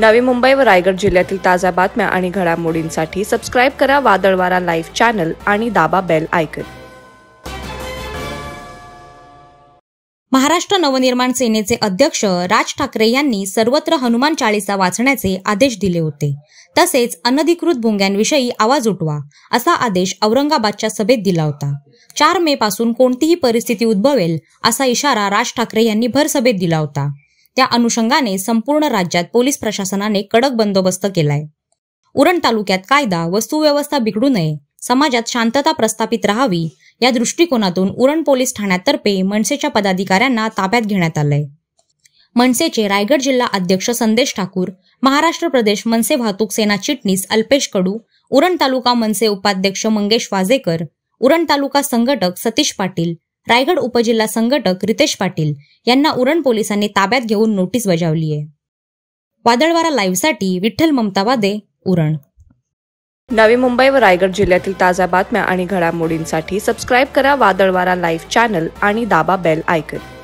नवी मुंबई व रायगड जिल्ह्यातील ताज्या बातम्या आणि घडामोडींसाठी सबस्क्राईब करा वादळवारा लाईव्ह चॅनल आणि दाबा बेल आयकन महाराष्ट्र नवनिर्माण सेनेचे अध्यक्ष राज ठाकरे यांनी सर्वत्र हनुमान चाळीसा वाचण्याचे आदेश दिले होते तसेच अनधिकृत भोंग्यांविषयी आवाज उठवा असा आदेश औरंगाबादच्या सभेत दिला होता चार मे पासून कोणतीही परिस्थिती उद्भवेल असा इशारा राज ठाकरे यांनी भरसभेत दिला होता त्या अनुषंगाने संपूर्ण राज्यात पोलीस प्रशासनाने कडक बंदोबस्त केलाय उरण तालुक्यात कायदा व सुव्यवस्था बिघडू नये समाजात शांतता प्रस्थापित राहावी या दृष्टिकोनातून उरण पोलीस ठाण्यातर्फे मनसेच्या पदाधिकाऱ्यांना ताब्यात घेण्यात आलंय मनसेचे रायगड जिल्हा अध्यक्ष संदेश ठाकूर महाराष्ट्र प्रदेश मनसे वाहतूक सेना चिटणीस अल्पेश कडू उरण तालुका मनसे उपाध्यक्ष मंगेश वाजेकर उरण तालुका संघटक सतीश पाटील रायगड उपजिल्हा संघटक रितेश पाटील यांना उरण पोलिसांनी ताब्यात घेऊन नोटीस बजावली आहे वादळवारा लाईव्हसाठी विठ्ठल ममता वादे उरण नवी मुंबई व रायगड जिल्ह्यातील ताज्या बातम्या आणि घडामोडींसाठी सबस्क्राईब करा वादळवारा लाईव्ह चॅनल आणि दाबा बेल आयकन